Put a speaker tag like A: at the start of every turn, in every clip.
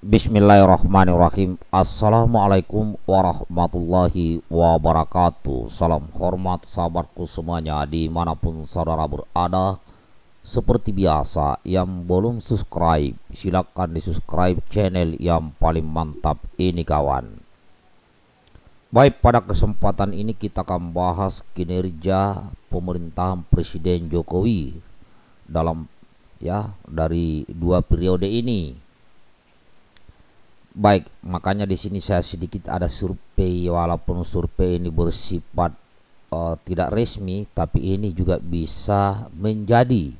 A: Bismillahirrahmanirrahim Assalamualaikum warahmatullahi wabarakatuh Salam hormat sahabatku semuanya dimanapun saudara berada Seperti biasa yang belum subscribe silahkan di subscribe channel yang paling mantap ini kawan Baik pada kesempatan ini kita akan bahas kinerja pemerintahan Presiden Jokowi Dalam ya dari dua periode ini Baik, makanya di sini saya sedikit ada survei walaupun survei ini bersifat uh, tidak resmi, tapi ini juga bisa menjadi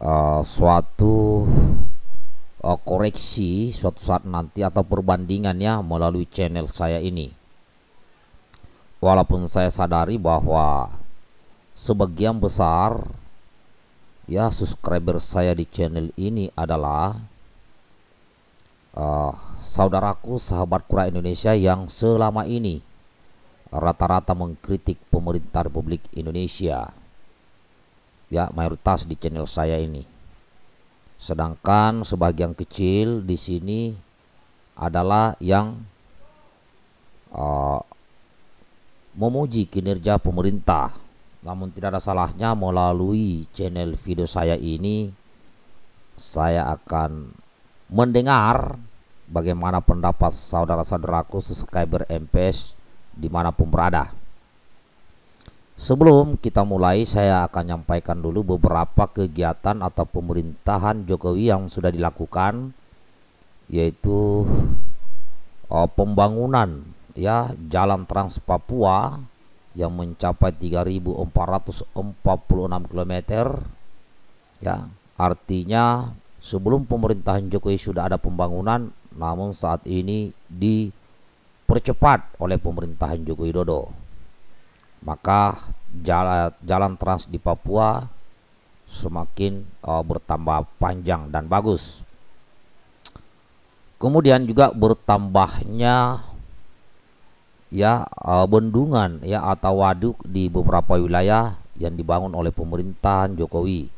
A: uh, suatu uh, koreksi suatu saat nanti atau perbandingannya melalui channel saya ini. Walaupun saya sadari bahwa sebagian besar ya subscriber saya di channel ini adalah uh, saudaraku sahabat kura Indonesia yang selama ini rata-rata mengkritik pemerintah Republik Indonesia ya mayoritas di channel saya ini sedangkan sebagian kecil di sini adalah yang uh, memuji kinerja pemerintah namun tidak ada salahnya melalui channel video saya ini saya akan mendengar bagaimana pendapat saudara-saudaraku subscriber MPS dimanapun berada. Sebelum kita mulai, saya akan menyampaikan dulu beberapa kegiatan atau pemerintahan Jokowi yang sudah dilakukan, yaitu uh, pembangunan ya jalan Trans Papua yang mencapai 3.446 km, ya artinya sebelum pemerintahan Jokowi sudah ada pembangunan namun saat ini dipercepat oleh pemerintahan Joko Widodo. Maka jalan, jalan trans di Papua semakin uh, bertambah panjang dan bagus. Kemudian juga bertambahnya ya uh, bendungan ya atau waduk di beberapa wilayah yang dibangun oleh pemerintahan Jokowi.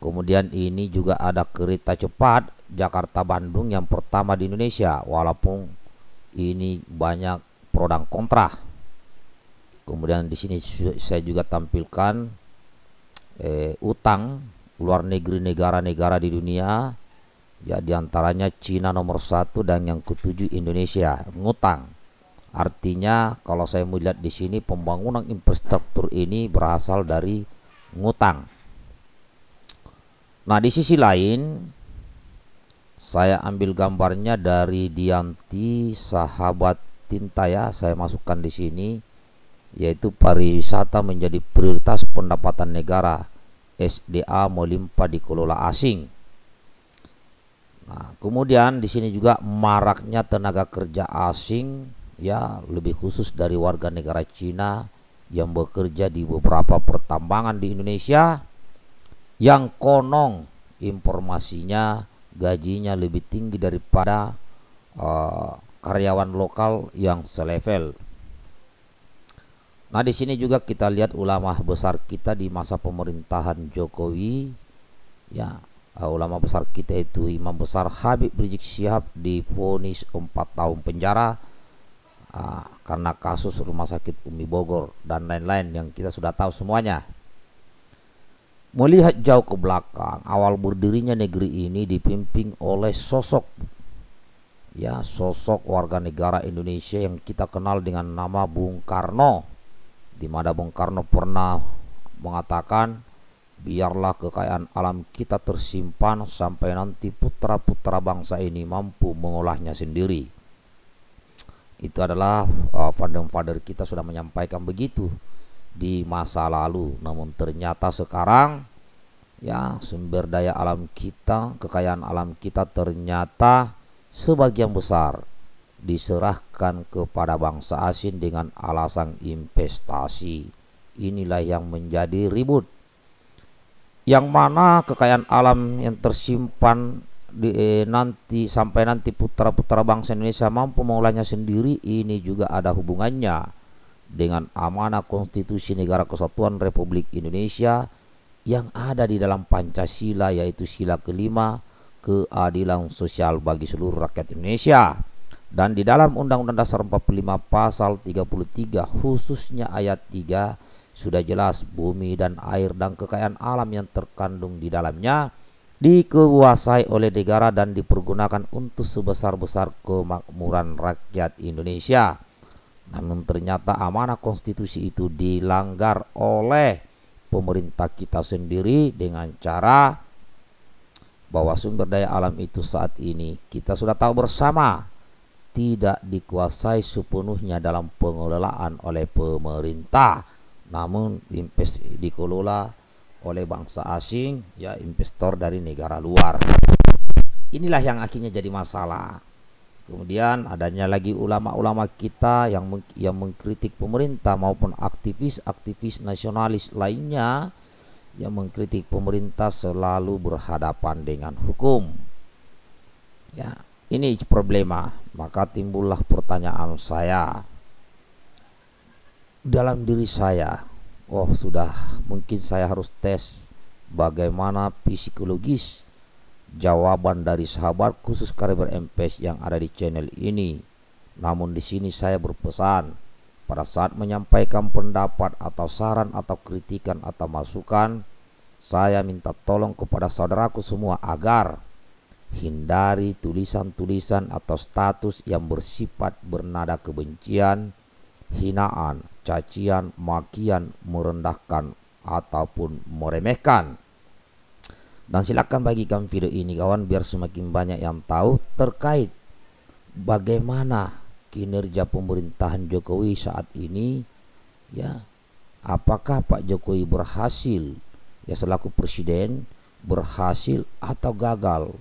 A: Kemudian ini juga ada kereta cepat Jakarta Bandung yang pertama di Indonesia walaupun ini banyak pro dan kontra. Kemudian di sini saya juga tampilkan eh, utang luar negeri negara-negara di dunia ya diantaranya Cina nomor satu dan yang ketujuh Indonesia ngutang. Artinya kalau saya melihat di sini pembangunan infrastruktur ini berasal dari ngutang. Nah, di sisi lain saya ambil gambarnya dari Dianti sahabat Tinta ya saya masukkan di sini yaitu pariwisata menjadi prioritas pendapatan negara SDA melimpah dikelola asing nah kemudian di sini juga maraknya tenaga kerja asing ya lebih khusus dari warga negara Cina yang bekerja di beberapa pertambangan di Indonesia yang konong informasinya gajinya lebih tinggi daripada uh, karyawan lokal yang selevel. Nah, di sini juga kita lihat ulama besar kita di masa pemerintahan Jokowi ya, uh, ulama besar kita itu imam besar Habib Rizik Syihab diponis 4 tahun penjara uh, karena kasus rumah sakit Umi Bogor dan lain-lain yang kita sudah tahu semuanya. Melihat jauh ke belakang, awal berdirinya negeri ini dipimpin oleh sosok ya sosok warga negara Indonesia yang kita kenal dengan nama Bung Karno. Di mana Bung Karno pernah mengatakan, "Biarlah kekayaan alam kita tersimpan sampai nanti putra-putra bangsa ini mampu mengolahnya sendiri." Itu adalah uh, eh, founder father kita sudah menyampaikan begitu di masa lalu namun ternyata sekarang ya sumber daya alam kita, kekayaan alam kita ternyata sebagian besar diserahkan kepada bangsa asing dengan alasan investasi. Inilah yang menjadi ribut. Yang mana kekayaan alam yang tersimpan di, eh, nanti sampai nanti putra-putra bangsa Indonesia mampu mengolahnya sendiri ini juga ada hubungannya dengan amanah konstitusi negara kesatuan Republik Indonesia yang ada di dalam Pancasila yaitu sila kelima keadilan sosial bagi seluruh rakyat Indonesia dan di dalam Undang-Undang Dasar 45 pasal 33 khususnya ayat 3 sudah jelas bumi dan air dan kekayaan alam yang terkandung di dalamnya dikuasai oleh negara dan dipergunakan untuk sebesar-besar kemakmuran rakyat Indonesia. Namun ternyata amanah konstitusi itu dilanggar oleh pemerintah kita sendiri dengan cara bahwa sumber daya alam itu saat ini kita sudah tahu bersama tidak dikuasai sepenuhnya dalam pengelolaan oleh pemerintah namun dikelola oleh bangsa asing ya investor dari negara luar inilah yang akhirnya jadi masalah Kemudian adanya lagi ulama-ulama kita yang meng, yang mengkritik pemerintah maupun aktivis-aktivis nasionalis lainnya yang mengkritik pemerintah selalu berhadapan dengan hukum. Ya, ini problema. Maka timbullah pertanyaan saya. Dalam diri saya, oh sudah mungkin saya harus tes bagaimana psikologis jawaban dari sahabat khusus kariber MPS yang ada di channel ini. Namun di sini saya berpesan pada saat menyampaikan pendapat atau saran atau kritikan atau masukan, saya minta tolong kepada saudaraku semua agar hindari tulisan-tulisan atau status yang bersifat bernada kebencian, hinaan, cacian, makian, merendahkan ataupun meremehkan. Dan silakan bagikan video ini kawan biar semakin banyak yang tahu terkait bagaimana kinerja pemerintahan Jokowi saat ini ya. Apakah Pak Jokowi berhasil ya selaku presiden berhasil atau gagal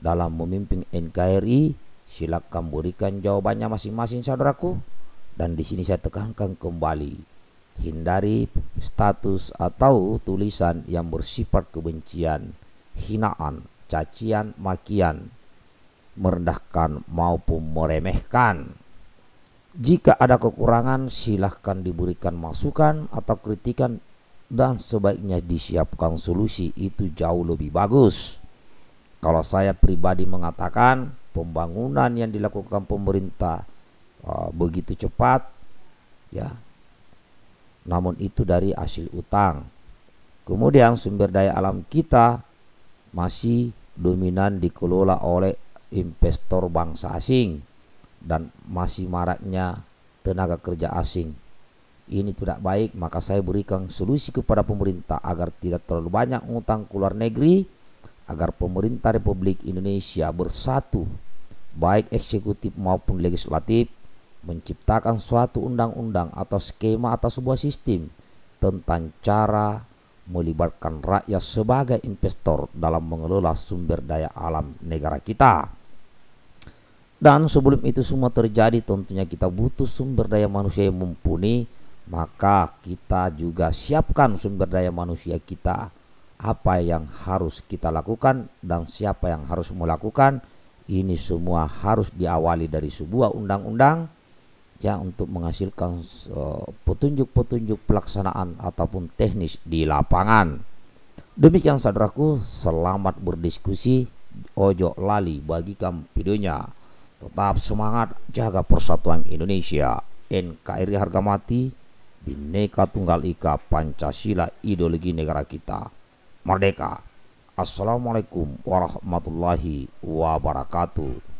A: dalam memimpin NKRI? Silakan berikan jawabannya masing-masing saudaraku. Dan di sini saya tekankan kembali hindari status atau tulisan yang bersifat kebencian hinaan, cacian, makian, merendahkan maupun meremehkan. Jika ada kekurangan, silahkan diberikan masukan atau kritikan dan sebaiknya disiapkan solusi itu jauh lebih bagus. Kalau saya pribadi mengatakan pembangunan yang dilakukan pemerintah uh, begitu cepat, ya, namun itu dari hasil utang. Kemudian sumber daya alam kita masih dominan dikelola oleh investor bangsa asing dan masih maraknya tenaga kerja asing. Ini tidak baik, maka saya berikan solusi kepada pemerintah agar tidak terlalu banyak utang ke negeri, agar pemerintah Republik Indonesia bersatu, baik eksekutif maupun legislatif, menciptakan suatu undang-undang atau skema atau sebuah sistem tentang cara melibatkan rakyat sebagai investor dalam mengelola sumber daya alam negara kita. Dan sebelum itu semua terjadi tentunya kita butuh sumber daya manusia yang mumpuni maka kita juga siapkan sumber daya manusia kita apa yang harus kita lakukan dan siapa yang harus melakukan ini semua harus diawali dari sebuah undang-undang ya untuk menghasilkan eh, petunjuk-petunjuk uh, pelaksanaan ataupun teknis di lapangan. Demikian saudaraku, selamat berdiskusi, ojo lali bagikan videonya. Tetap semangat jaga persatuan Indonesia. NKRI harga mati, Bhinneka Tunggal Ika, Pancasila ideologi negara kita. Merdeka. Assalamualaikum warahmatullahi wabarakatuh.